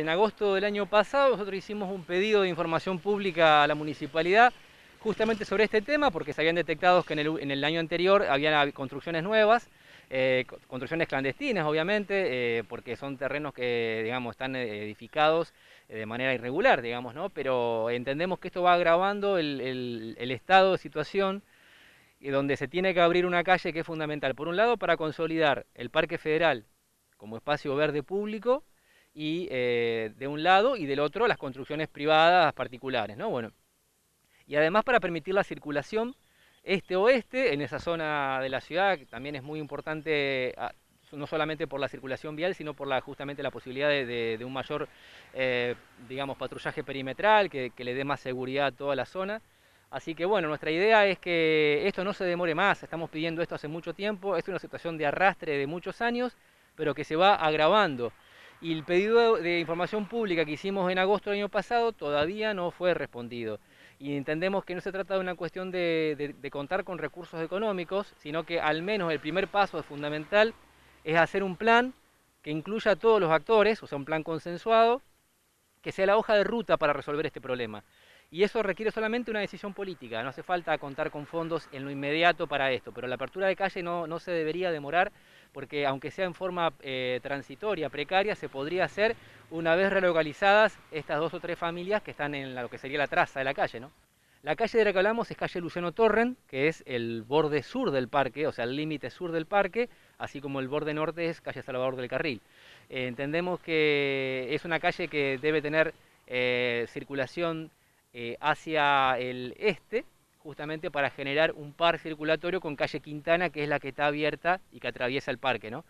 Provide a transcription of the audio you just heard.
En agosto del año pasado nosotros hicimos un pedido de información pública a la municipalidad justamente sobre este tema porque se habían detectado que en el, año anterior había construcciones nuevas, eh, construcciones clandestinas obviamente, eh, porque son terrenos que digamos están eh, edificados de manera irregular, digamos, ¿no? pero entendemos que esto va agravando el, el estado de situación donde se tiene que abrir una calle que es fundamental, por un lado para consolidar el Parque Federal como espacio verde público y eh, de un lado y del otro las construcciones privadas particulares, Bueno, y además para permitir la circulación este-oeste en esa zona de la ciudad, que también es muy importante ah, no solamente por la circulación vial, sino por la, justamente la posibilidad de, un mayor, eh, digamos, patrullaje perimetral, que, que le dé más seguridad a toda la zona. Así que bueno, nuestra idea es que esto no se demore más, estamos pidiendo esto hace mucho tiempo, es una situación de arrastre de muchos años, pero que se va agravando y el pedido de información pública que hicimos en agosto del año pasado todavía no fue respondido. Y entendemos que no se trata de una cuestión de, contar con recursos económicos, sino que al menos el primer paso fundamental es hacer un plan que incluya a todos los actores, o sea, un plan consensuado, que sea la hoja de ruta para resolver este problema. Y eso requiere solamente una decisión política, no hace falta contar con fondos en lo inmediato para esto, pero la apertura de calle no, se debería demorar porque aunque sea en forma eh, transitoria, precaria, se podría hacer una vez relocalizadas estas dos o tres familias que están en lo que sería la traza de la calle. ¿no? La calle de la que hablamos es calle Luciano Torren, que es el borde sur del parque, o sea, el límite sur del parque, así como el borde norte es calle Salvador del Carril. Eh, entendemos que es una calle que debe tener eh, circulación eh, hacia el este, justamente para generar un par circulatorio con calle Quintana, que es la que está abierta y que atraviesa el parque. ¿no?